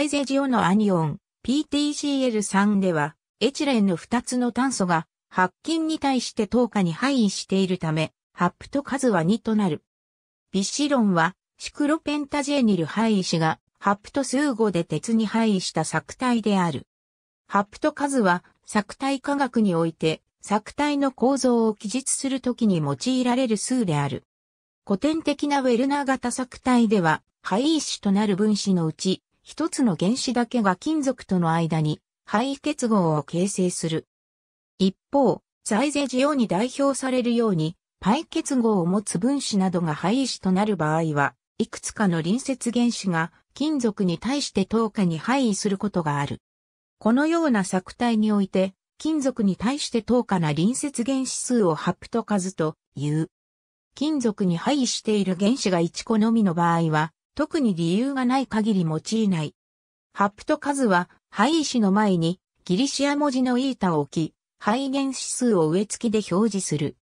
イゼジオのアニオン PTCL3 では、エチレンの2つの炭素が、白金に対して等価に配位しているため、ハップと数は2となる。ビシロンは、シクロペンタジェニル配位子が、ハップと数語で鉄に配位した作体である。ハップと数は、作体科学において、作体の構造を記述するときに用いられる数である。古典的なウェルナー型作体では、配位子となる分子のうち、一つの原子だけが金属との間に配位結合を形成する。一方、財政需要に代表されるように、パイ結合を持つ分子などが配位子となる場合は、いくつかの隣接原子が金属に対して等価に配位することがある。このような作体において、金属に対して等価な隣接原子数をハプト数という。金属に配位している原子が1個のみの場合は、特に理由がない限り用いない。ハプト数は、配位子の前に、ギリシア文字のイータを置き、配元指数を植え付きで表示する。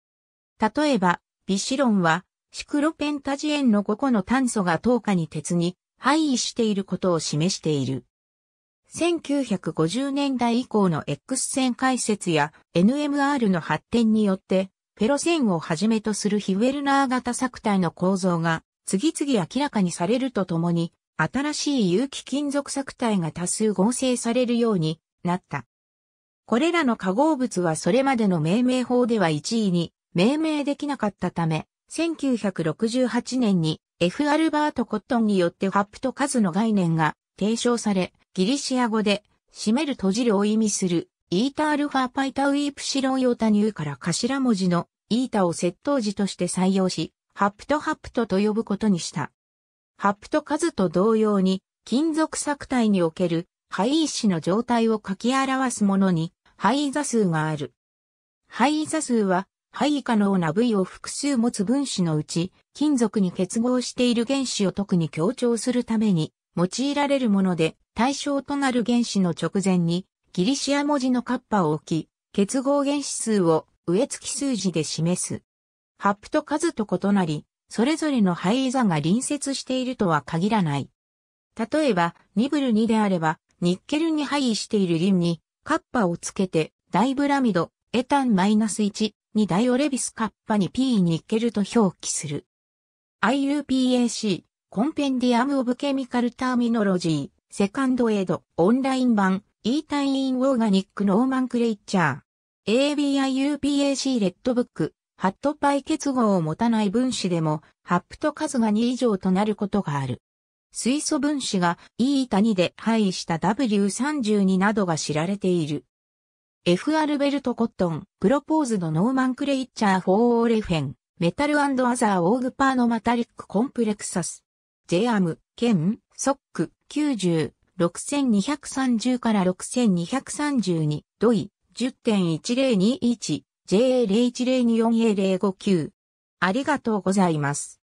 例えば、ビシロンは、シクロペンタジエンの5個の炭素が10日に鉄に配位していることを示している。1950年代以降の X 線解説や NMR の発展によって、ペロ線をはじめとするヒウェルナー型作体の構造が次々明らかにされるとともに、新しい有機金属作体が多数合成されるようになった。これらの化合物はそれまでの命名法では1位に命名できなかったため、1968年に F. アルバート・コットンによってハプト数の概念が提唱され、ギリシア語で、閉める閉じるを意味する、イータアルファパイタウィープシロンヨタニューから頭文字のイータを窃盗時として採用し、ハプトハプトと呼ぶことにした。ハプト数と同様に、金属錯体における灰石の状態を書き表すものに灰座数がある。灰座数は肺位可能な部位を複数持つ分子のうち、金属に結合している原子を特に強調するために用いられるもので、対象となる原子の直前にギリシア文字のカッパを置き、結合原子数を植え付き数字で示す。ハップと数と異なり、それぞれの配位座が隣接しているとは限らない。例えば、ニブル2であれば、ニッケルに配位している銀に、カッパをつけて、ダイブラミド、エタンマイナス -1 にダイオレビスカッパに P ニッケルと表記する。IUPAC、コンペンディアム・オブ・ケミカル・ターミノロジー、セカンド・エイド、オンライン版、イータイン・オーガニック・ノーマンクレイチャー。ABIUPAC レッドブック、ハットパイ結合を持たない分子でも、ハプト数が2以上となることがある。水素分子が E2 で配した W32 などが知られている。F. アルベルト・コットン、プロポーズのノーマンクレイチャー・フォー・オーレフェン、メタルアザー・オーグパーのマタリック・コンプレクサス、ジェアム、ケン、ソック、90、6230から6232、ドイ、10.1021 JA0102A059。ありがとうございます。